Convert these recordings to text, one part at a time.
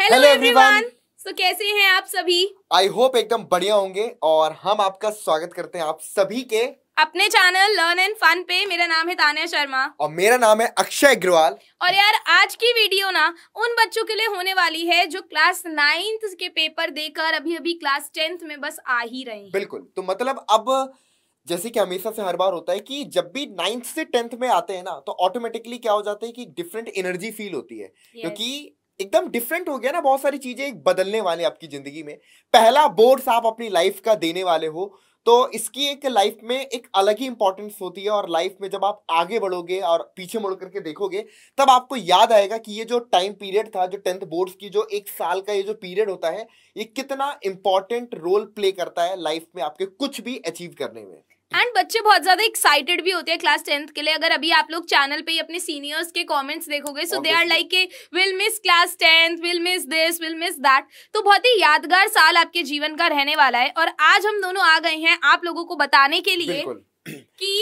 Hello everyone so कैसे हैं आप सभी आई होप एकदम बढ़िया होंगे और हम आपका स्वागत करते हैं आप सभी के अपने चैनल लर्न एंड फन पे मेरा नाम है तानिया शर्मा और मेरा नाम है अक्षय अग्रवाल और यार आज की वीडियो ना उन बच्चों के लिए होने वाली है जो क्लास नाइन्थ के पेपर देकर अभी अभी क्लास टेंथ में बस आ ही रहे हैं बिल्कुल तो मतलब अब जैसे कि हमेशा से हर बार होता है कि जब भी नाइन्थ से टेंथ में आते हैं ना तो ऑटोमेटिकली क्या हो जाता है कि डिफरेंट एनर्जी फील होती है yes. क्योंकि एकदम डिफरेंट हो गया ना बहुत सारी चीजें बदलने वाले आपकी जिंदगी में पहला बोर्ड्स आप अपनी लाइफ का देने वाले हो तो इसकी एक लाइफ में एक अलग ही इंपॉर्टेंस होती है और लाइफ में जब आप आगे बढ़ोगे और पीछे मुड़ करके देखोगे तब आपको याद आएगा कि ये जो टाइम पीरियड था जो टेंथ बोर्ड्स की जो एक साल का ये जो पीरियड होता है ये कितना इंपॉर्टेंट रोल प्ले करता है लाइफ में आपके कुछ भी अचीव करने में एंड बच्चे बहुत ज्यादा एक्साइटेड भी होते हैं क्लास टेंथ के लिए अगर अभी आप लोग चैनल पे अपने सीनियर्स के कमेंट्स देखोगे सो दे आर लाइक के will miss class tenth will miss this will miss that तो बहुत ही यादगार साल आपके जीवन का रहने वाला है और आज हम दोनों आ गए हैं आप लोगों को बताने के लिए कि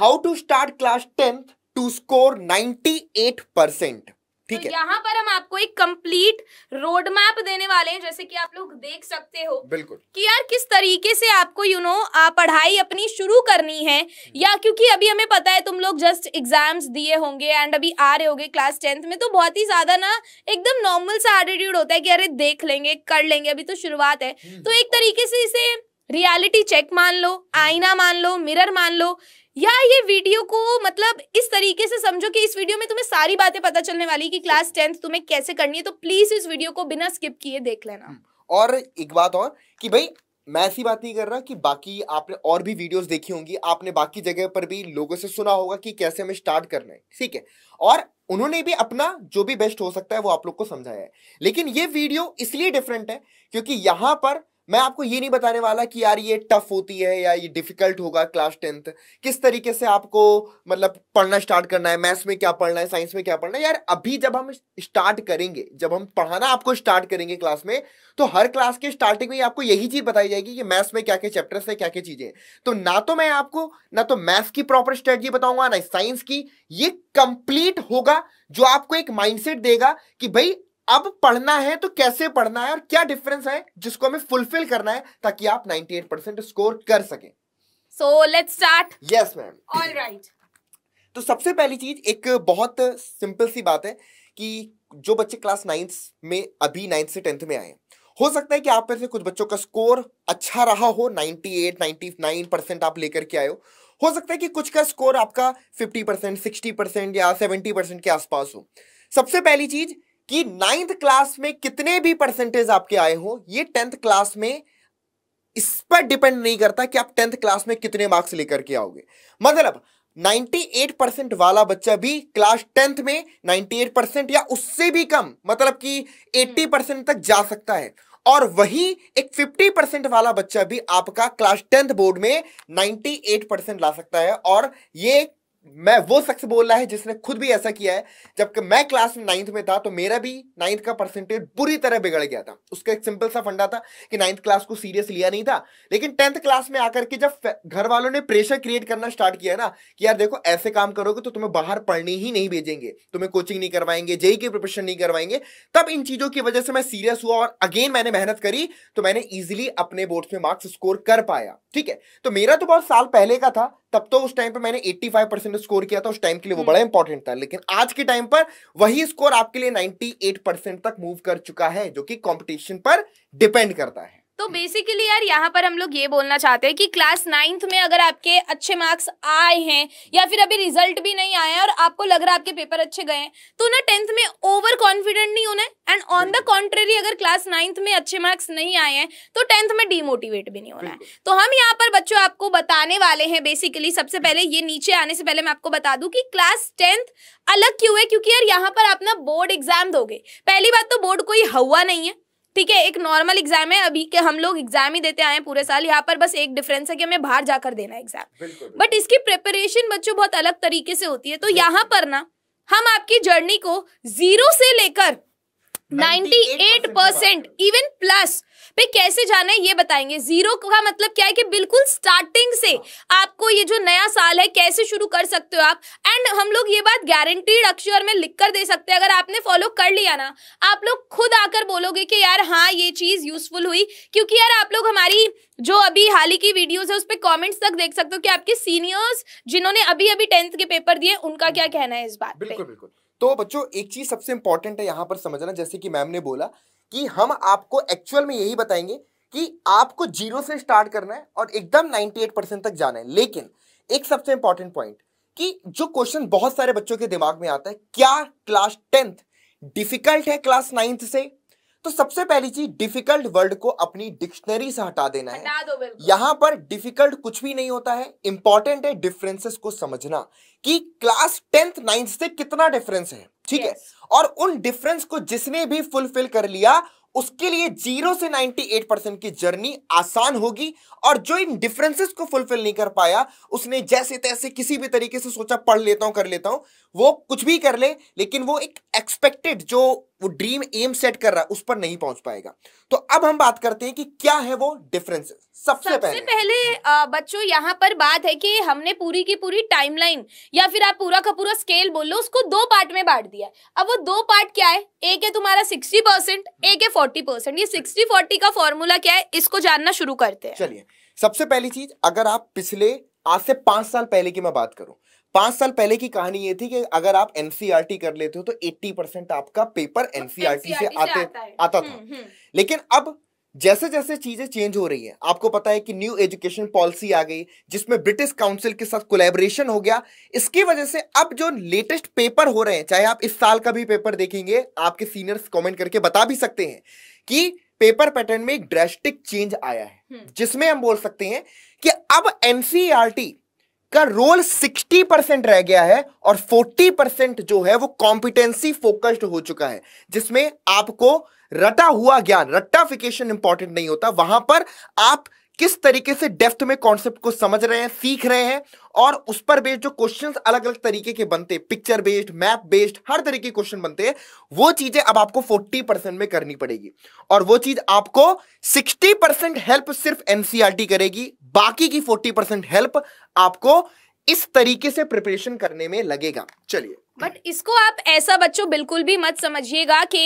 how to start class tenth to score eight percent तो ठीक तो है यहाँ पर हम आपको एक कंप्लीट रोड मैप देने वाले हैं जैसे कि आप लोग देख सकते हो बिल्कुल कि यार किस तरीके से आपको यू you नो know, आप पढ़ाई अपनी शुरू करनी है हम्म। या क्योंकि अभी हमें पता है तुम लोग जस्ट एग्जाम्स दिए होंगे एंड अभी आ रहे होंगे क्लास टेंथ में तो बहुत ही ज्यादा ना एकदम नॉर्मल सा एटीट्यूड होता है कि अरे देख लेंगे कर लेंगे अभी तो शुरुआत है हम्म, तो एक तरीके से इसे रियलिटी चेक मान लो हम्म। आईना मान लो मिरर मान लो या ये वीडियो को मतलब इस तरीके से समझो कि इस वीडियो में तुम्हें सारी बातें पता चलने वाली कि क्लास टेंथ तुम्हें कैसे करनी है तो प्लीज इस वीडियो को बिना स्किप किए देख लेना हम्म, और एक बात और कि भाई मैं ऐसी बात नहीं कर रहा कि बाकी आपने और भी वीडियोस देखी होंगी आपने बाकी जगह पर भी लोगों से सुना होगा कि कैसे हमें स्टार्ट करना है ठीक है और उन्होंने भी अपना जो भी बेस्ट हो सकता है वो आप लोग को समझाया है लेकिन ये वीडियो इसलिए डिफरेंट है क्योंकि यहाँ पर मैं आपको ये नहीं बताने वाला कि यार ये टफ होती है या ये डिफिकल्ट होगा क्लास टेंथ किस तरीके से आपको मतलब पढ़ना स्टार्ट करना है मैथ्स में क्या पढ़ना है साइंस में क्या पढ़ना है यार अभी जब हम स्टार्ट करेंगे जब हम पढ़ाना आपको स्टार्ट करेंगे क्लास में तो हर क्लास के स्टार्टिंग में आपको यही चीज़ बताई जाएगी कि मैथ्स में क्या क्या चैप्टर्स है क्या क्या चीज़ें तो ना तो मैं आपको ना तो मैथ्स की प्रॉपर स्ट्रेटजी बताऊंगा ना साइंस की ये कंप्लीट होगा जो आपको एक माइंडसेट देगा कि भाई अब पढ़ना है तो कैसे पढ़ना है और क्या डिफरेंस है जिसको हमें फुलफिल करना है ताकि आप 98% स्कोर कर सकें so let's start yes ma'am alright तो सबसे पहली चीज एक बहुत सिंपल सी बात है कि जो बच्चे क्लास नाइन्थ में अभी नाइन्थ से टेंथ में आए हैं हो सकता है कि आप में से कुछ बच्चों का स्कोर अच्छा रहा हो 98, 99 परसेंट आप लेकर के आए हो हो सकता है कि कुछ का स्कोर आपका 50 परसेंट सिक्सटी परसेंट या 70 परसेंट के आसपास हो सबसे पहली चीज कि नाइन्थ क्लास में कितने भी परसेंटेज आपके आए हो ये टेंथ क्लास में इस पर डिपेंड नहीं करता कि आप टेंथ क्लास में कितने मार्क्स लेकर के आओगे मतलब 98 परसेंट वाला बच्चा भी क्लास टेंथ में 98 परसेंट या उससे भी कम मतलब कि 80 परसेंट तक जा सकता है और वही एक 50 परसेंट वाला बच्चा भी आपका क्लास टेंथ बोर्ड में 98 परसेंट ला सकता है और ये मैं वो शख्स बोल रहा है जिसने खुद भी ऐसा किया है जबकि मैं क्लास नाइन्थ में था तो मेरा भी नाइन्थ का परसेंटेज बुरी तरह बिगड़ गया था उसका एक सिंपल सा फंडा था कि नाइन्थ क्लास को सीरियस लिया नहीं था लेकिन टेंथ क्लास में आकर के जब घर वालों ने प्रेशर क्रिएट करना स्टार्ट किया ना कि यार देखो ऐसे काम करोगे तो तुम्हें बाहर पढ़ने ही नहीं भेजेंगे तुम्हें कोचिंग नहीं करवाएंगे जेई की प्रिपरेशन नहीं करवाएंगे तब इन चीज़ों की वजह से मैं सीरियस हुआ और अगेन मैंने मेहनत करी तो मैंने ईजिली अपने बोर्ड में मार्क्स स्कोर कर पाया ठीक है तो मेरा तो बहुत साल पहले का था तब तो उस टाइम पर मैंने 85 परसेंट स्कोर किया था उस टाइम के लिए वो हम्म। बड़ा इंपॉर्टेंट था लेकिन आज के टाइम पर वही स्कोर आपके लिए 98 परसेंट तक मूव कर चुका है जो कि कंपटीशन पर डिपेंड करता है तो बेसिकली यार यहाँ पर हम लोग ये बोलना चाहते हैं कि क्लास नाइन्थ में अगर आपके अच्छे मार्क्स आए हैं या फिर अभी रिजल्ट भी नहीं आया और आपको लग रहा है आपके पेपर अच्छे गए हैं तो ना टेंथ में ओवर कॉन्फिडेंट नहीं होना है एंड ऑन द कॉन्ट्रेरी अगर क्लास नाइन्थ में अच्छे मार्क्स नहीं आए हैं तो टेंथ में डीमोटिवेट भी नहीं होना है तो हम यहाँ पर बच्चों आपको बताने वाले हैं बेसिकली सबसे पहले ये नीचे आने से पहले मैं आपको बता दूँ कि क्लास टेंथ अलग क्यों है क्योंकि यार यहाँ पर आप ना बोर्ड एग्जाम दोगे पहली बात तो बोर्ड कोई हवा नहीं है ठीक है एक नॉर्मल एग्जाम है अभी के हम लोग एग्जाम ही देते आए हैं पूरे साल यहाँ पर बस एक डिफरेंस है कि हमें बाहर जाकर देना एग्जाम बट इसकी प्रिपरेशन बच्चों बहुत अलग तरीके से होती है तो यहाँ पर ना हम आपकी जर्नी को जीरो से लेकर ninety eight percent even plus पे कैसे जाना है ये बताएंगे जीरो का मतलब क्या है कि बिल्कुल स्टार्टिंग से आपको ये जो नया साल है कैसे शुरू कर सकते हो आप एंड हम लोग ये बात गारंटीड अक्षर में लिख कर दे सकते हैं अगर आपने फॉलो कर लिया ना आप लोग खुद आकर बोलोगे कि यार हाँ ये चीज यूजफुल हुई क्योंकि यार आप लोग हमारी जो अभी हाल ही की वीडियोज है उस पर कॉमेंट्स तक देख सकते हो कि आपके सीनियर्स जिन्होंने अभी अभी टेंथ के पेपर दिए उनका क्या कहना है इस बात बिल्कुल बिल्कुल तो बच्चों एक चीज़ सबसे इंपॉर्टेंट है यहां पर समझना जैसे कि मैम ने बोला कि हम आपको एक्चुअल में यही बताएंगे कि आपको जीरो से स्टार्ट करना है और एकदम 98 परसेंट तक जाना है लेकिन एक सबसे इंपॉर्टेंट पॉइंट कि जो क्वेश्चन बहुत सारे बच्चों के दिमाग में आता है क्या क्लास टेंथ डिफिकल्ट है क्लास नाइन्थ से तो सबसे पहली चीज डिफिकल्ट वर्ड को अपनी डिक्शनरी से हटा देना है हटा दो यहाँ पर डिफिकल्ट कुछ भी नहीं होता है इंपॉर्टेंट है डिफरेंसेस को समझना कि क्लास टेंथ नाइन्थ से कितना डिफरेंस है ठीक yes. है और उन डिफरेंस को जिसने भी फुलफिल कर लिया उसके लिए जीरो से नाइनटी एट परसेंट की जर्नी आसान होगी और जो इन डिफरेंसेस को फुलफिल नहीं कर पाया उसने जैसे तैसे किसी भी तरीके से सोचा पढ़ लेता हूं कर लेता हूं वो कुछ भी कर ले लेकिन वो एक एक्सपेक्टेड जो वो ड्रीम एम सेट कर रहा है उस पर नहीं पहुंच पाएगा तो अब हम बात करते हैं कि क्या है वो डिफरेंस सबसे, सबसे पहले, पहले बच्चों यहाँ पर बात है कि हमने पूरी की पूरी टाइमलाइन या फिर आप पूरा का पूरा स्केल बोल लो उसको दो पार्ट में बांट दिया अब वो दो पार्ट क्या है एक है तुम्हारा सिक्सटी परसेंट एक है फोर्टी परसेंट ये सिक्सटी फोर्टी का फॉर्मूला क्या है इसको जानना शुरू करते हैं चलिए सबसे पहली चीज अगर आप पिछले आज से पांच साल पहले की मैं बात करूं पांच साल पहले की कहानी ये थी कि अगर आप एनसीईआरटी e कर लेते हो तो 80 परसेंट आपका पेपर तो e एनसीईआरटी e से आते आता था हम्म, हम्म। लेकिन अब जैसे जैसे चीजें चेंज हो रही हैं आपको पता है कि न्यू एजुकेशन पॉलिसी आ गई जिसमें ब्रिटिश काउंसिल के साथ कोलेबोरेशन हो गया इसकी वजह से अब जो लेटेस्ट पेपर हो रहे हैं चाहे आप इस साल का भी पेपर देखेंगे आपके सीनियर्स कमेंट करके बता भी सकते हैं कि पेपर पैटर्न में एक ड्रेस्टिक चेंज आया है हम्म। जिसमें हम बोल सकते हैं कि अब एनसीआरटी का रोल 60 परसेंट रह गया है और 40 परसेंट जो है वो कॉम्पिटेंसी फोकस्ड हो चुका है जिसमें आपको रटा हुआ ज्ञान रट्टाफिकेशन इंपॉर्टेंट नहीं होता वहां पर आप किस तरीके से डेफ्थ में कॉन्सेप्ट को समझ रहे हैं सीख रहे हैं और उस पर बेस्ड जो क्वेश्चंस अलग अलग तरीके के बनते हैं पिक्चर बेस्ड मैप बेस्ड हर तरीके के क्वेश्चन बनते हैं वो चीजें अब आपको 40 परसेंट में करनी पड़ेगी और वो चीज आपको 60 परसेंट हेल्प सिर्फ एनसीआरटी e करेगी बाकी की फोर्टी परसेंट हेल्प आपको इस तरीके से प्रिपरेशन करने में लगेगा चलिए बट इसको आप ऐसा बच्चों बिल्कुल भी मत समझिएगा कि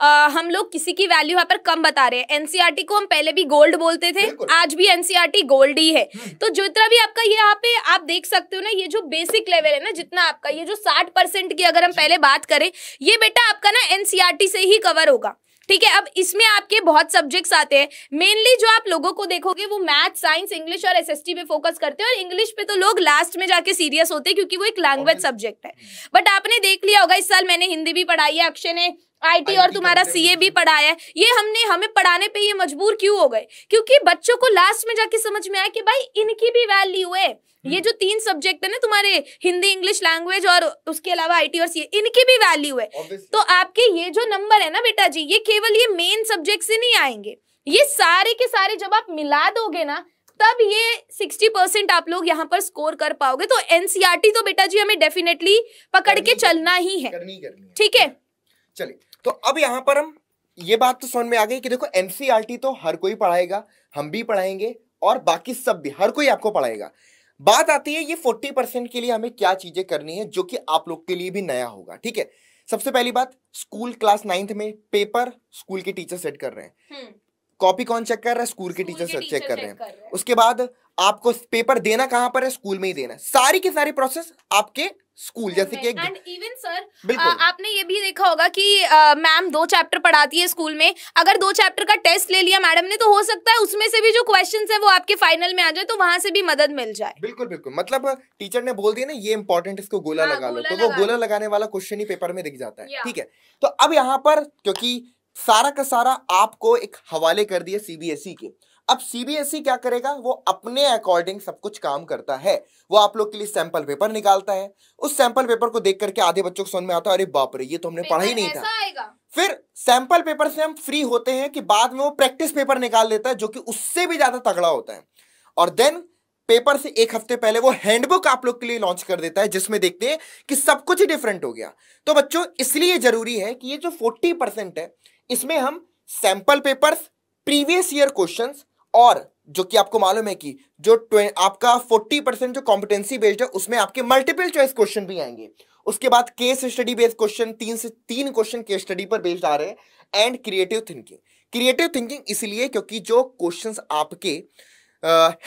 आ, हम लोग किसी की वैल्यू यहाँ पर कम बता रहे हैं एनसीईआरटी e को हम पहले भी गोल्ड बोलते थे आज भी एनसीईआरटी गोल्ड e ही है हम्म। तो जितना भी आपका ये यहाँ पे आप देख सकते हो ना ये जो बेसिक लेवल है ना जितना आपका ये जो साठ परसेंट की अगर हम पहले बात करें ये बेटा आपका ना एनसीआरटी e से ही कवर होगा ठीक है अब इसमें आपके बहुत सब्जेक्ट्स आते हैं मेनली जो आप लोगों को देखोगे वो मैथ साइंस इंग्लिश और एस पे फोकस करते हैं और इंग्लिश पे तो लोग लास्ट में जाके सीरियस होते हैं क्योंकि वो एक लैंग्वेज सब्जेक्ट है बट आपने देख लिया होगा इस साल मैंने हिंदी भी पढ़ाई है अक्षय ने आईटी और तुम्हारा सीए भी पढ़ाया है ये हमने हमें पढ़ाने पे ये मजबूर क्यों हो गए क्योंकि बच्चों को लास्ट में जाके समझ में आया कि भाई इनकी भी वैल्यू है हम्म। ये जो तीन सब्जेक्ट है ना तुम्हारे हिंदी इंग्लिश लैंग्वेज और उसके अलावा आईटी और सीए इनकी भी वैल्यू है Obviously. तो आपके ये जो नंबर है ना बेटा जी ये केवल ये मेन सब्जेक्ट से नहीं आएंगे ये सारे के सारे जब आप मिला दोगे ना तब ये 60 परसेंट आप लोग यहाँ पर स्कोर कर पाओगे तो एनसीआरटी e तो बेटा जी हमें डेफिनेटली पकड़ के चलना ही है ठीक है चलिए तो अब यहां पर हम ये बात तो समझ में आ गई कि देखो एनसीईआरटी e तो हर कोई पढ़ाएगा हम भी पढ़ाएंगे और बाकी सब भी हर कोई आपको पढ़ाएगा बात आती है ये फोर्टी परसेंट के लिए हमें क्या चीजें करनी है जो कि आप लोग के लिए भी नया होगा ठीक है सबसे पहली बात स्कूल क्लास नाइन्थ में पेपर स्कूल के टीचर सेट कर रहे हैं हम्म। कॉपी कौन चेक कर रहा है स्कूल के टीचर सेट चेक कर रहे हैं उसके बाद आपको पेपर देना कहां पर है स्कूल में ही देना सारी के सारी प्रोसेस आपके स्कूल जैसे कि एंड इवन सर आपने ये भी देखा होगा कि मैम uh, दो चैप्टर पढ़ाती है स्कूल में अगर दो चैप्टर का टेस्ट ले लिया मैडम ने तो हो सकता है उसमें से भी जो क्वेश्चन है वो आपके फाइनल में आ जाए तो वहाँ से भी मदद मिल जाए बिल्कुल बिल्कुल मतलब टीचर ने बोल दिया ना ये इम्पोर्टेंट इसको गोला हाँ, लगा लो तो वो गोला लगाने वाला क्वेश्चन ही पेपर में दिख जाता है ठीक है तो अब यहाँ पर क्योंकि सारा का सारा आपको एक हवाले कर दिया सीबीएसई e के अब सीबीएसई e क्या करेगा वो अपने अकॉर्डिंग सब कुछ काम करता है वो आप लोग के लिए सैंपल पेपर निकालता है उस सैंपल पेपर को देख करके आधे बच्चों को समझ में आता है अरे बाप रे ये तो हमने पढ़ा ही नहीं था फिर सैंपल पेपर से हम फ्री होते हैं कि बाद में वो प्रैक्टिस पेपर निकाल देता है जो कि उससे भी ज्यादा तगड़ा होता है और देन पेपर से एक हफ्ते पहले वो हैंडबुक आप लोग के लिए लॉन्च कर देता है जिसमें देखते हैं कि सब कुछ ही डिफरेंट हो गया तो बच्चों इसलिए जरूरी है कि ये जो फोर्टी परसेंट है इसमें हम sample papers previous year questions और जो कि आपको मालूम है कि जो आपका 40 परसेंट जो कॉम्पिटेंसी बेस्ड है उसमें आपके मल्टीपल चॉइस क्वेश्चन भी आएंगे उसके बाद केस स्टडी बेस्ड क्वेश्चन तीन से तीन क्वेश्चन केस स्टडी पर बेस्ड आ रहे हैं and creative thinking creative thinking इसलिए क्योंकि जो क्वेश्चन आपके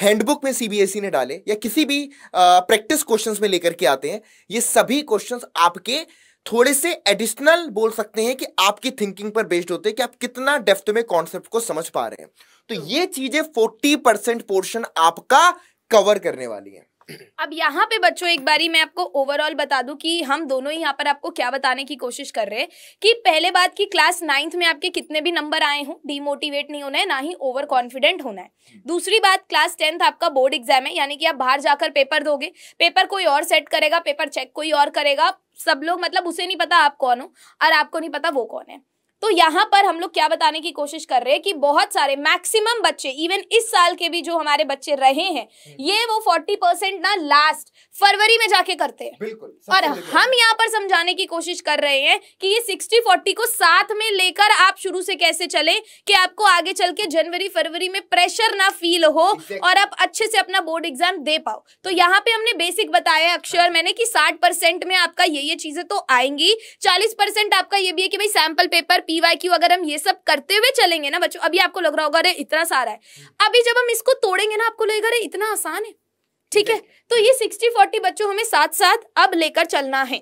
हैंडबुक uh, में सीबीएसई e ने डाले या किसी भी प्रैक्टिस uh, क्वेश्चंस में लेकर के आते हैं ये सभी क्वेश्चंस आपके uh, थोड़े से एडिशनल बोल सकते हैं कि आपकी थिंकिंग पर बेस्ड होते हैं कि आप कितना डेप्थ में कॉन्सेप्ट को समझ पा रहे हैं तो, तो ये चीजें फोर्टी परसेंट पोर्शन आपका कवर करने वाली है अब यहाँ पे बच्चों एक बारी मैं आपको ओवरऑल बता दूं कि हम दोनों ही यहाँ पर आपको क्या बताने की कोशिश कर रहे हैं कि पहले बात की क्लास नाइन्थ में आपके कितने भी नंबर आए हों डीमोटिवेट नहीं होना है ना ही ओवर कॉन्फिडेंट होना है हम्म। दूसरी बात क्लास टेंथ आपका बोर्ड एग्जाम है यानी कि आप बाहर जाकर पेपर दोगे पेपर कोई और सेट करेगा पेपर चेक कोई और करेगा सब लोग मतलब उसे नहीं पता आप कौन हो और आपको नहीं पता वो कौन है तो यहाँ पर हम लोग क्या बताने की कोशिश कर रहे हैं कि बहुत सारे मैक्सिमम बच्चे इवन इस साल के भी जो हमारे बच्चे रहे हैं हम्म। ये वो फोर्टी परसेंट ना लास्ट फरवरी में जाके करते हैं बिल्कुल और हम यहाँ पर समझाने की कोशिश कर रहे हैं कि ये सिक्सटी फोर्टी को साथ में लेकर आप शुरू से कैसे चले कि आपको आगे चल के जनवरी फरवरी में प्रेशर ना फील हो exactly. और आप अच्छे से अपना बोर्ड एग्जाम दे पाओ तो यहाँ पे हमने बेसिक बताया अक्षर हाँ। मैंने की साठ परसेंट में आपका ये ये चीजें तो आएंगी चालीस परसेंट आपका ये भी है कि भाई sample paper P Y Q अगर हम ये सब करते हुए चलेंगे ना बच्चों अभी आपको लग रहा होगा अरे इतना सारा है अभी जब हम इसको तोड़ेंगे ना आपको लगेगा अरे इतना आसान है ठीक है तो ये सिक्सटी फोर्टी बच्चों हमें साथ साथ अब लेकर चलना है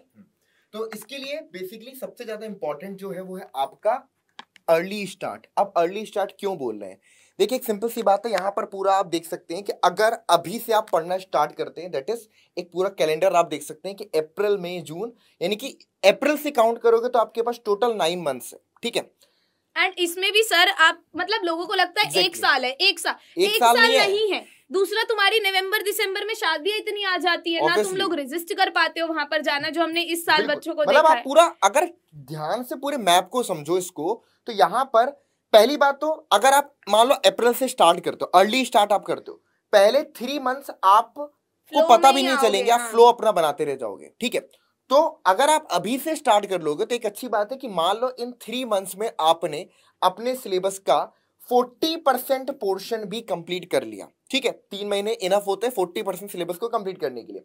तो इसके लिए बेसिकली सबसे ज्यादा इंपॉर्टेंट जो है वो है आपका अर्ली स्टार्ट अब अर्ली स्टार्ट क्यों बोल रहे हैं देखिए एक सिंपल सी बात है यहाँ पर पूरा आप देख सकते हैं कि अगर अभी से आप पढ़ना स्टार्ट करते हैं दैट इज एक पूरा कैलेंडर आप देख सकते हैं कि अप्रैल मई जून यानी कि अप्रैल से काउंट करोगे तो आपके पास टोटल नाइन मंथ्स है ठीक है एंड इसमें भी सर आप मतलब लोगों को लगता है एक साल है एक साल एक, साल, नहीं है दूसरा तुम्हारी नवंबर दिसंबर में शादियां इतनी आ जाती है Obviously. ना तुम लोग रेजिस्ट कर पाते हो वहां पर जाना जो हमने इस साल बच्चों को मतलब देखा आप पूरा अगर ध्यान से पूरे मैप को समझो इसको तो यहाँ पर पहली बात तो अगर आप मान लो अप्रैल से स्टार्ट करते हो अर्ली स्टार्ट आप करते हो पहले थ्री मंथ्स आप को पता भी नहीं चलेंगे आप फ्लो हाँ। अपना बनाते रह जाओगे ठीक है तो अगर आप अभी से स्टार्ट कर लोगे तो एक अच्छी बात है कि मान लो इन थ्री मंथ्स में आपने अपने सिलेबस का फोर्टी परसेंट पोर्शन भी कंप्लीट कर लिया ठीक है तीन महीने इनफ होते हैं फोर्टी परसेंट सिलेबस को कंप्लीट करने के लिए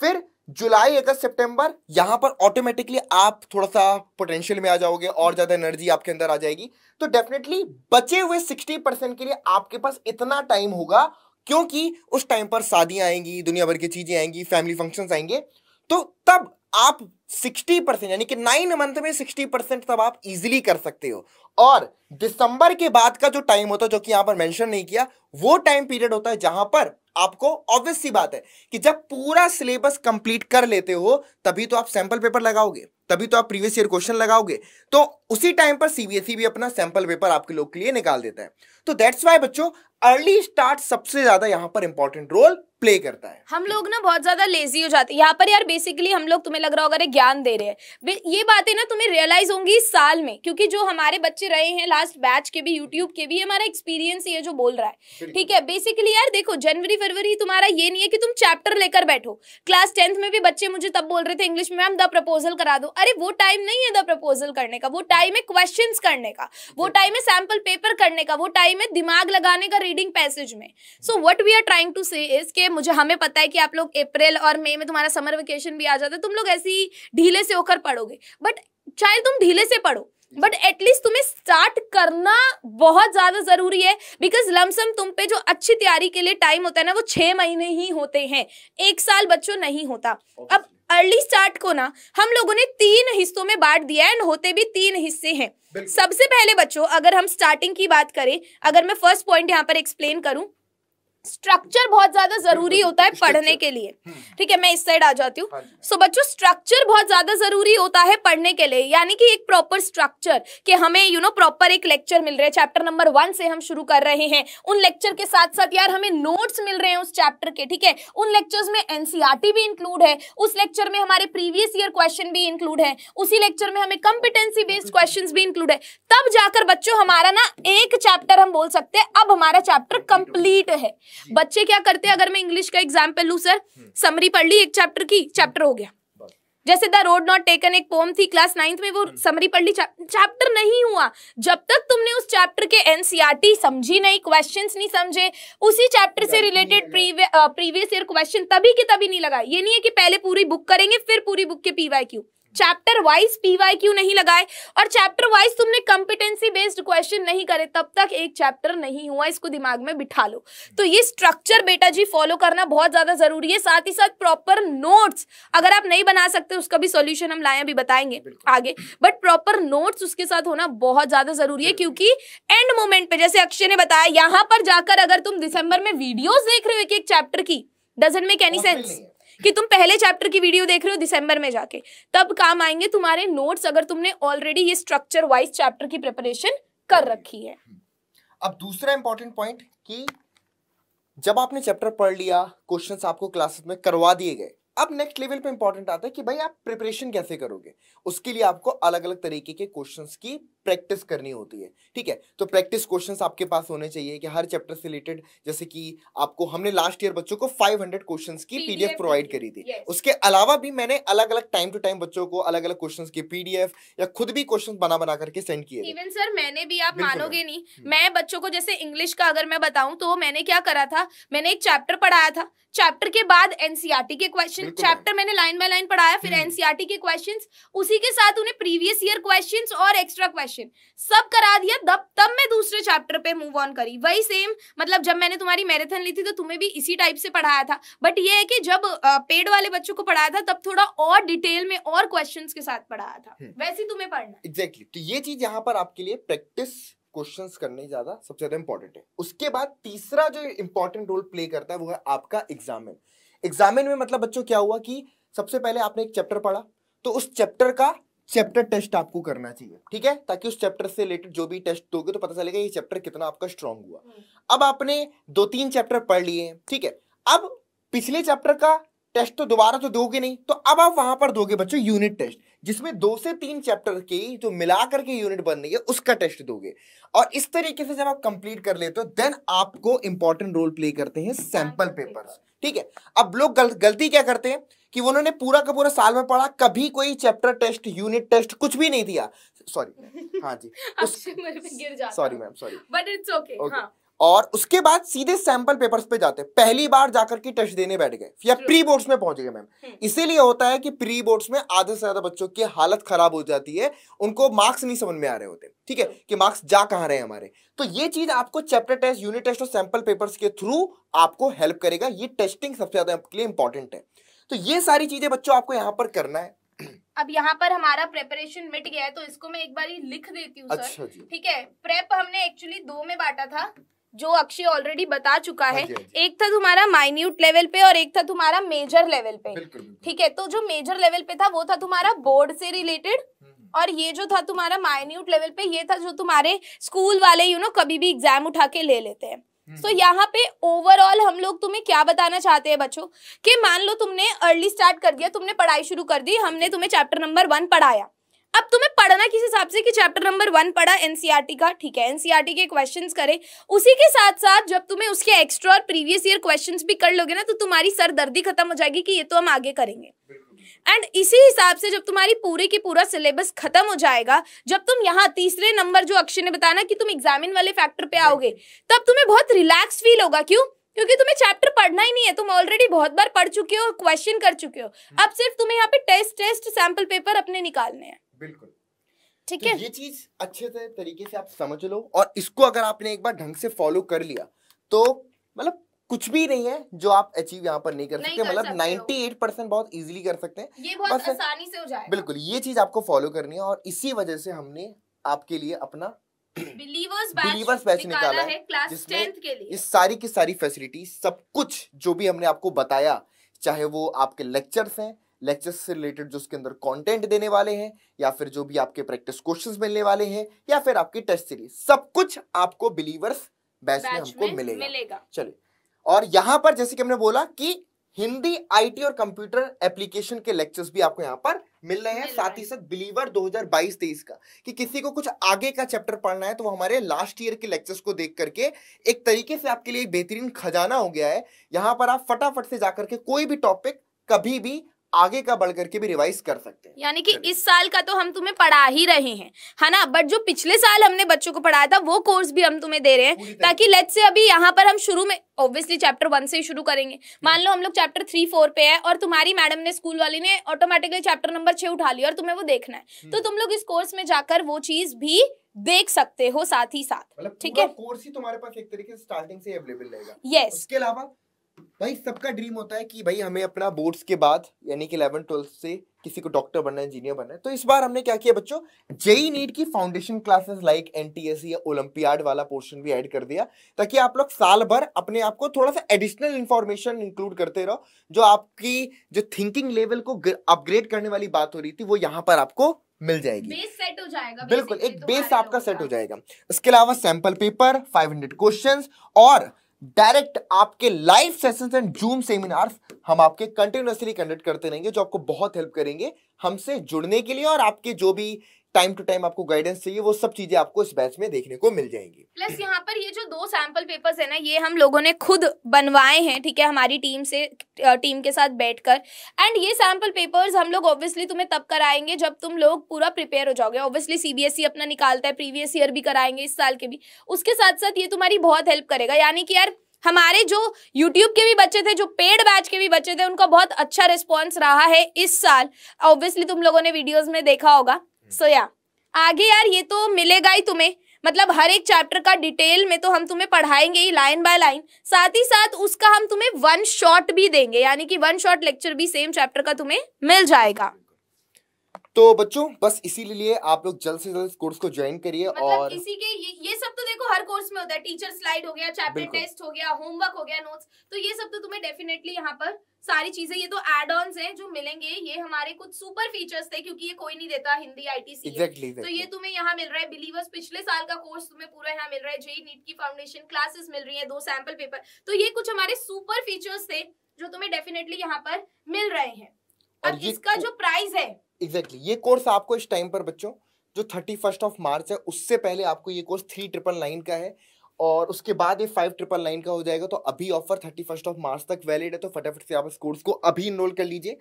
फिर जुलाई अगस्त सितंबर यहां पर ऑटोमेटिकली आप थोड़ा सा पोटेंशियल में आ जाओगे और ज़्यादा एनर्जी आपके अंदर आ जाएगी तो डेफिनेटली बचे हुए सिक्सटी परसेंट के लिए आपके पास इतना टाइम होगा क्योंकि उस टाइम पर शादियां आएंगी दुनिया भर की चीज़ें आएंगी फैमिली फंक्शन आएंगे तो तब आप 60 परसेंट यानी कि नाइन मंथ में 60 परसेंट तब आप इजीली कर सकते हो और दिसंबर के बाद का जो टाइम होता है जो कि यहां पर मेंशन नहीं किया वो टाइम पीरियड होता है जहां पर आपको ऑब्वियस सी बात है कि जब पूरा सिलेबस कंप्लीट कर लेते हो तभी तो आप सैंपल पेपर लगाओगे तभी तो आप प्रीवियस ईयर क्वेश्चन लगाओगे तो उसी टाइम पर सीबीएसई e भी अपना सैंपल पेपर आपके लोग के लिए निकाल देता है तो दैट्स वाई बच्चों अर्ली स्टार्ट सबसे ज्यादा यहाँ पर इंपॉर्टेंट रोल प्ले करता है हम लोग ना बहुत ज्यादा लेजी हो जाते हैं यहाँ पर यार बेसिकली हम लोग तुम्हें लग रहा होगा ज्ञान दे रहे हैं ये बातें ना तुम्हें रियलाइज होंगी इस साल में क्योंकि जो हमारे बच्चे रहे हैं लास्ट बैच के भी यूट्यूब के भी हमारा एक्सपीरियंस ये जो बोल रहा है ठीक है बेसिकली यार देखो जनवरी फरवरी तुम्हारा ये नहीं है कि तुम चैप्टर लेकर बैठो क्लास टेंथ में भी बच्चे मुझे तब बोल रहे थे इंग्लिश में मैम द प्रपोजल करा दो अरे वो टाइम नहीं है द प्रपोजल करने का वो टाइम है क्वेश्चन करने का वो टाइम है सैम्पल पेपर करने का वो टाइम है दिमाग लगाने का रीडिंग पैसेज में so what we are trying to say is के मुझे हमें पता है कि आप लोग अप्रैल और मई में तुम्हारा समर वेकेशन भी आ जाता है तुम लोग ऐसी ढीले से होकर पढ़ोगे बट चाहे तुम ढीले से पढ़ो बट एटलीस्ट तुम्हें स्टार्ट करना बहुत ज्यादा जरूरी है बिकॉज लमसम तुम पे जो अच्छी तैयारी के लिए टाइम होता है ना वो छह महीने ही होते हैं एक साल बच्चों नहीं होता अब अर्ली स्टार्ट को ना हम लोगों ने तीन हिस्सों में बांट दिया एंड होते भी तीन हिस्से हैं सबसे पहले बच्चों अगर हम स्टार्टिंग की बात करें अगर मैं फर्स्ट पॉइंट यहाँ पर एक्सप्लेन करूँ स्ट्रक्चर बहुत ज्यादा जरूरी होता है पढ़ने के लिए हम्म। ठीक है मैं इस साइड आ जाती हूँ सो हाँ बच्चों स्ट्रक्चर बहुत ज्यादा जरूरी होता है पढ़ने के लिए यानी कि एक प्रॉपर स्ट्रक्चर कि हमें यू नो प्रॉपर एक लेक्चर मिल रहा है चैप्टर नंबर वन से हम शुरू कर रहे हैं उन लेक्चर के साथ साथ यार हमें नोट्स मिल रहे हैं उस चैप्टर के ठीक है उन लेक्चर्स में एनसीआरटी e भी इंक्लूड है उस लेक्चर में हमारे प्रीवियस ईयर क्वेश्चन भी इंक्लूड है उसी लेक्चर में हमें कॉम्पिटेंसी बेस्ड क्वेश्चन भी इंक्लूड है तब जाकर बच्चों हमारा ना एक चैप्टर हम बोल सकते हैं अब हमारा चैप्टर कंप्लीट है बच्चे क्या करते हैं अगर मैं इंग्लिश का एग्जाम्पल लू सर समरी पढ़ ली एक चैप्टर की चैप्टर हो गया जैसे द रोड नॉट टेकन एक पोम थी क्लास नाइन्थ में वो समरी हम्म। पढ़ ली चैप्टर नहीं हुआ जब तक तुमने उस चैप्टर के एनसीईआरटी e समझी नहीं क्वेश्चंस नहीं समझे उसी चैप्टर से रिलेटेड प्रीवियस ईयर क्वेश्चन तभी के तभी नहीं लगा ये नहीं है कि पहले पूरी बुक करेंगे फिर पूरी बुक के P Y Q chapter wise P Y Q नहीं लगाए और चैप्टर वाइज तुमने कॉम्पिटेंसी बेस्ड क्वेश्चन नहीं करे तब तक एक चैप्टर नहीं हुआ इसको दिमाग में बिठा लो तो ये स्ट्रक्चर बेटा जी फॉलो करना बहुत ज्यादा जरूरी है साथ ही साथ प्रॉपर नोट्स अगर आप नहीं बना सकते उसका भी सोल्यूशन हम लाए अभी बताएंगे आगे बट प्रॉपर नोट्स उसके साथ होना बहुत ज्यादा जरूरी है क्योंकि एंड मोमेंट पे जैसे अक्षय ने बताया यहां पर जाकर अगर तुम दिसंबर में वीडियोज देख रहे हो एक एक चैप्टर की डजेंट मेक एनी सेंस कि तुम पहले चैप्टर की वीडियो देख रहे हो दिसंबर में जाके तब काम आएंगे तुम्हारे नोट्स अगर तुमने ऑलरेडी ये स्ट्रक्चर वाइज चैप्टर की प्रिपरेशन कर रखी है हम्म। अब दूसरा इंपॉर्टेंट पॉइंट कि जब आपने चैप्टर पढ़ लिया क्वेश्चंस आपको क्लासेस में करवा दिए गए अब नेक्स्ट लेवल पे इंपॉर्टेंट आता है कि भाई आप प्रिपरेशन कैसे करोगे उसके लिए आपको अलग अलग तरीके के क्वेश्चंस की प्रैक्टिस करनी होती है ठीक है तो प्रैक्टिस क्वेश्चंस आपके पास होने चाहिए कि हर चैप्टर से रिलेटेड जैसे कि आपको हमने लास्ट ईयर बच्चों को 500 क्वेश्चंस की पीडीएफ प्रोवाइड करी थी yes. उसके अलावा भी मैंने अलग अलग टाइम टू टाइम बच्चों को अलग अलग क्वेश्चन के पीडीएफ या खुद भी क्वेश्चन बना बना करके सेंड किए इवन सर मैंने भी आप मानोगे नहीं हम्म। मैं बच्चों को जैसे इंग्लिश का अगर मैं बताऊं तो मैंने क्या करा था मैंने एक चैप्टर पढ़ाया था चैप्टर के बाद एनसीआरटी e के क्वेश्चन चैप्टर मैंने लाइन बाय लाइन पढ़ाया फिर एनसीआरटी हम्म। e के क्वेश्चंस उसी के साथ उन्हें प्रीवियस ईयर क्वेश्चंस और एक्स्ट्रा क्वेश्चन क्वेश्चन सब करा दिया तब तब मैं दूसरे चैप्टर पे मूव ऑन करी वही सेम मतलब जब मैंने तुम्हारी मैराथन ली थी तो तुम्हें भी इसी टाइप से पढ़ाया था बट ये है कि जब पेड वाले बच्चों को पढ़ाया था तब थोड़ा और डिटेल में और क्वेश्चन के साथ पढ़ाया था हम्म। वैसे तुम्हें पढ़ना एग्जैक्टली exactly. तो ये चीज यहाँ पर आपके लिए प्रैक्टिस क्वेश्चंस करने ज्यादा सबसे ज्यादा इंपॉर्टेंट है उसके बाद तीसरा जो इंपॉर्टेंट रोल प्ले करता है वो है आपका एग्जामिन एग्जामिन में मतलब बच्चों क्या हुआ कि सबसे पहले आपने एक चैप्टर पढ़ा तो उस चैप्टर का चैप्टर टेस्ट आपको करना चाहिए ठीक है ताकि उस चैप्टर से रिलेटेड जो भी टेस्ट दोगे तो पता चलेगा ये चैप्टर कितना आपका स्ट्रांग हुआ हम्म। अब आपने दो तीन चैप्टर पढ़ लिए ठीक है अब पिछले चैप्टर का टेस्ट तो दोबारा तो दोगे नहीं तो अब आप वहां पर दोगे बच्चों यूनिट टेस्ट जिसमें दो से तीन चैप्टर की जो मिलाकर के यूनिट बन रही है उसका टेस्ट दोगे और इस तरीके से जब आप कंप्लीट कर लेते हो देन आपको इंपॉर्टेंट रोल प्ले करते हैं सैंपल पेपर ठीक है अब लोग गल, गलती क्या करते हैं कि उन्होंने पूरा का पूरा साल में पढ़ा कभी कोई चैप्टर टेस्ट यूनिट टेस्ट कुछ भी नहीं दिया सॉरी हाँ जी sorry ma'am sorry but it's okay और उसके बाद सीधे सैंपल पेपर्स पे जाते हैं पहली बार जाकर के टेस्ट देने बैठ गए या प्री बोर्ड्स में पहुंच गए मैम hmm. इसीलिए होता है कि प्री बोर्ड्स में आधे से ज्यादा बच्चों की हालत खराब हो जाती है उनको मार्क्स नहीं समझ में आ रहे होते ठीक है कि मार्क्स जा कहाँ रहे हमारे तो ये चीज आपको चैप्टर टेस्ट यूनिट टेस्ट और सैंपल पेपर्स के थ्रू आपको हेल्प करेगा ये टेस्टिंग सबसे ज्यादा आपके लिए इंपॉर्टेंट है तो ये सारी चीजें बच्चों आपको यहाँ पर करना है अब यहाँ पर हमारा प्रेपरेशन मिट गया है तो इसको मैं एक बार लिख देती हूँ अच्छा ठीक है प्रेप हमने एक्चुअली दो में बांटा था जो अक्षय ऑलरेडी बता चुका है हाँ हाँ एक था तुम्हारा माइन्यूट लेवल पे और एक था तुम्हारा मेजर लेवल पे ठीक है तो जो मेजर लेवल पे था वो था तुम्हारा बोर्ड से रिलेटेड हम्म। और ये जो था तुम्हारा माइन्यूट लेवल पे ये था जो तुम्हारे स्कूल वाले यू नो कभी भी एग्जाम उठा के ले लेते हैं सो हम्म। so, यहाँ पे ओवरऑल हम लोग तुम्हें क्या बताना चाहते हैं बच्चों कि मान लो तुमने अर्ली स्टार्ट कर दिया तुमने पढ़ाई शुरू कर दी हमने तुम्हें चैप्टर नंबर वन पढ़ाया अब तुम्हें पढ़ना किस हिसाब से कि चैप्टर नंबर वन पढ़ा एनसीईआरटी e का ठीक है एनसीईआरटी e के क्वेश्चंस करे उसी के साथ साथ जब तुम्हें उसके एक्स्ट्रा और प्रीवियस ईयर क्वेश्चंस भी कर लोगे ना तो तुम्हारी सरदर्दी खत्म हो जाएगी कि ये तो हम आगे करेंगे एंड इसी हिसाब से जब तुम्हारी पूरे की पूरा सिलेबस खत्म हो जाएगा जब तुम यहाँ तीसरे नंबर जो अक्षय ने बताया कि तुम एग्जामिन वाले फैक्टर पे आओगे तब तुम्हें बहुत रिलैक्स फील होगा क्यों क्योंकि तुम्हें चैप्टर पढ़ना ही नहीं है तुम ऑलरेडी बहुत बार पढ़ चुके हो क्वेश्चन कर चुके हो हम्म। अब सिर्फ तुम्हें यहाँ पे टेस्ट टेस्ट सैंपल पेपर अपने निकालने हैं बिल्कुल ठीक तो है तो ये चीज अच्छे से तरीके से आप समझ लो और इसको अगर आपने एक बार ढंग से फॉलो कर लिया तो मतलब कुछ भी नहीं है जो आप अचीव यहाँ पर नहीं कर सकते मतलब नाइनटी एट परसेंट बहुत इजीली कर सकते हैं ये बहुत आसानी से हो जाएगा बिल्कुल ये चीज आपको फॉलो करनी है और इसी वजह से हमने आपके लिए अपना बिलीवर्स बैच, बैच निकाला है, क्लास के लिए इस सारी की सारी फैसिलिटी सब कुछ जो भी हमने आपको बताया चाहे वो आपके लेक्चर्स हैं लेक्चर से रिलेटेड जो उसके अंदर कंटेंट देने वाले हैं या फिर जो भी आपके प्रैक्टिस क्वेश्चंस मिलने वाले हैं या फिर आपकी टेस्ट सीरीज सब कुछ आपको बिलीवर्स बैच में हमको मिलेगा, मिलेगा। चलिए और यहाँ पर जैसे कि हमने बोला कि हिंदी आईटी और कंप्यूटर एप्लीकेशन के लेक्चर्स भी आपको यहाँ पर मिल रहे हैं साथ ही साथ बिलीवर 2022-23 का कि किसी को कुछ आगे का चैप्टर पढ़ना है तो वो हमारे लास्ट ईयर के लेक्चर्स को देख करके एक तरीके से आपके लिए बेहतरीन खजाना हो गया है यहाँ पर आप फटाफट से जाकर के कोई भी टॉपिक कभी भी आगे का बढ़ करके भी रिवाइज कर सकते हैं यानी कि इस साल का तो हम तुम्हें पढ़ा ही रहे हैं है ना बट जो पिछले साल हमने बच्चों को पढ़ाया था वो कोर्स भी हम तुम्हें दे रहे हैं ताकि लेट से अभी यहाँ पर हम शुरू में ऑब्वियसली चैप्टर वन से ही शुरू करेंगे मान लो हम लोग चैप्टर थ्री फोर पे है और तुम्हारी मैडम ने स्कूल वाली ने ऑटोमेटिकली चैप्टर नंबर छह उठा लिया और तुम्हें वो देखना है हम्म। तो तुम लोग इस कोर्स में जाकर वो चीज भी देख सकते हो साथ ही साथ मतलब ठीक है कोर्स ही तुम्हारे पास एक तरीके से स्टार्टिंग से अवेलेबल रहेगा यस उसके अलावा भाई सबका ड्रीम होता है कि भाई हमें अपना बोर्ड्स के बाद यानी कि इलेवन ट्वेल्थ से किसी को डॉक्टर बनना है इंजीनियर बनना है तो इस बार हमने क्या किया बच्चों JEE NEET e e e की फाउंडेशन क्लासेस लाइक एन या ओलंपियाड वाला पोर्शन भी ऐड कर दिया ताकि आप लोग साल भर अपने आप को थोड़ा सा एडिशनल इन्फॉर्मेशन इंक्लूड करते रहो जो आपकी जो थिंकिंग लेवल को अपग्रेड करने वाली बात हो रही थी वो यहाँ पर आपको मिल जाएगी बेस सेट हो जाएगा बिल्कुल एक बेस आपका सेट हो जाएगा इसके अलावा सैंपल पेपर फाइव क्वेश्चंस और डायरेक्ट आपके live sessions and zoom seminars हम आपके कंटिन्यूसली कंडक्ट करते रहेंगे जो आपको बहुत हेल्प करेंगे हमसे जुड़ने के लिए और आपके जो भी टाइम टू टाइम आपको गाइडेंस चाहिए वो सब चीजें आपको इस बैच में देखने को मिल जाएंगी प्लस यहाँ पर ये जो दो सैंपल पेपर्स है ना ये हम लोगों ने खुद बनवाए हैं ठीक है हमारी टीम से टीम के साथ बैठकर एंड ये सैंपल पेपर्स हम लोग ऑब्वियसली तुम्हें तब कराएंगे जब तुम लोग पूरा प्रिपेयर हो जाओगे ऑब्वियसली सीबीएसई e अपना निकालता है प्रीवियस ईयर भी कराएंगे इस साल के भी उसके साथ साथ ये तुम्हारी बहुत हेल्प करेगा यानी कि यार हमारे जो YouTube के भी बच्चे थे जो पेड बैच के भी बच्चे थे उनका बहुत अच्छा रिस्पॉन्स रहा है इस साल ऑब्वियसली तुम लोगों ने वीडियोस में देखा होगा सो या आगे यार ये तो मिलेगा ही तुम्हें मतलब हर एक चैप्टर का डिटेल में तो हम तुम्हें पढ़ाएंगे ही लाइन बाय लाइन साथ ही साथ उसका हम तुम्हें वन शॉट भी देंगे यानी कि वन शॉट लेक्चर भी सेम चैप्टर का तुम्हें मिल जाएगा तो बच्चों बस इसीलिए आप लोग जल्द से जल्द इस कोर्स को ज्वाइन करिए मतलब और इसी के ये, ये सब तो देखो हर कोर्स में होता है टीचर स्लाइड हो गया चैप्टर टेस्ट हो गया होमवर्क हो गया नोट्स तो ये सब तो तुम्हें डेफिनेटली यहाँ पर सारी चीजें ये तो एड ऑन है जो मिलेंगे ये हमारे कुछ सुपर फीचर्स थे क्योंकि ये कोई नहीं देता हिंदी आई टी सी तो ये तुम्हें यहाँ मिल रहा है बिलीवर्स पिछले साल का कोर्स तुम्हें पूरा यहाँ मिल रहा है JEE NEET e e e की फाउंडेशन क्लासेस मिल रही है दो सैम्पल पेपर तो ये कुछ हमारे सुपर फीचर्स थे जो तुम्हें डेफिनेटली यहाँ पर मिल रहे हैं अब इसका जो प्राइस है एग्जैक्टली exactly. ये कोर्स आपको इस टाइम पर बच्चों जो थर्टी फर्स्ट ऑफ मार्च है उससे पहले आपको ये कोर्स थ्री ट्रिपल नाइन का है और उसके बाद ये फाइव ट्रिपल नाइन का हो जाएगा तो अभी offer thirty first of March तक वैलिड है तो फटाफट से आप इस कोर्स को अभी इनरोल कर लीजिए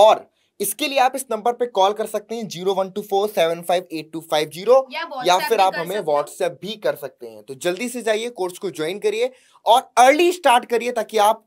और इसके लिए आप इस नंबर पे कॉल कर सकते हैं zero one two four seven five eight two five zero या फिर आप हमें व्हाट्सएप भी कर सकते हैं तो जल्दी से जाइए कोर्स को ज्वाइन करिए और अर्ली स्टार्ट करिए ताकि आप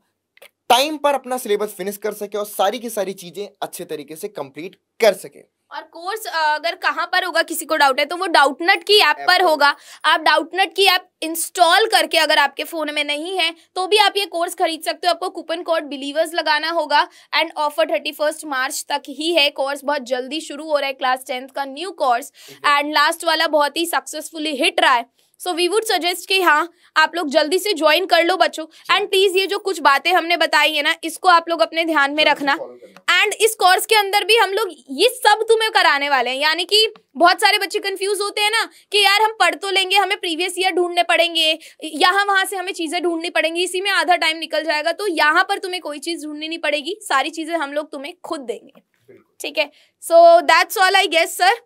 टाइम पर अपना सिलेबस फिनिश कर सके और सारी की सारी चीजें अच्छे तरीके से कंप्लीट कर सके और कोर्स अगर कहाँ पर होगा किसी को डाउट है तो वो डाउटनट की ऐप पर होगा आप डाउटनट की ऐप इंस्टॉल करके अगर आपके फ़ोन में नहीं है तो भी आप ये कोर्स खरीद सकते हो आपको कूपन कोड बिलीवर्स लगाना होगा and offer thirty first March तक ही है कोर्स बहुत जल्दी शुरू हो रहा है क्लास टेंथ का न्यू कोर्स एंड लास्ट वाला बहुत ही सक्सेसफुली हिट रहा है सो वी वुड सजेस्ट कि हाँ आप लोग जल्दी से ज्वाइन कर लो बच्चों एंड प्लीज ये जो कुछ बातें हमने बताई है ना इसको आप लोग अपने ध्यान में रखना एंड इस कोर्स के अंदर भी हम लोग ये सब तुम्हें कराने वाले हैं यानी कि बहुत सारे बच्चे कंफ्यूज होते हैं ना कि यार हम पढ़ तो लेंगे हमें प्रीवियस ईयर ढूंढने पड़ेंगे यहाँ वहां से हमें चीजें ढूंढनी पड़ेंगी इसी में आधा टाइम निकल जाएगा तो यहाँ पर तुम्हें कोई चीज ढूंढनी नहीं पड़ेगी सारी चीजें हम लोग तुम्हें खुद देंगे ठीक है so that's all I guess sir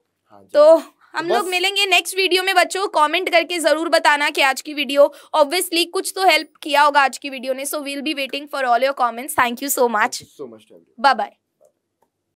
तो हम लोग मिलेंगे नेक्स्ट वीडियो में बच्चों कमेंट करके जरूर बताना कि आज की वीडियो ऑब्वियसली कुछ तो हेल्प किया होगा आज की वीडियो ने so will be waiting for all your comments thank you so much so much bye bye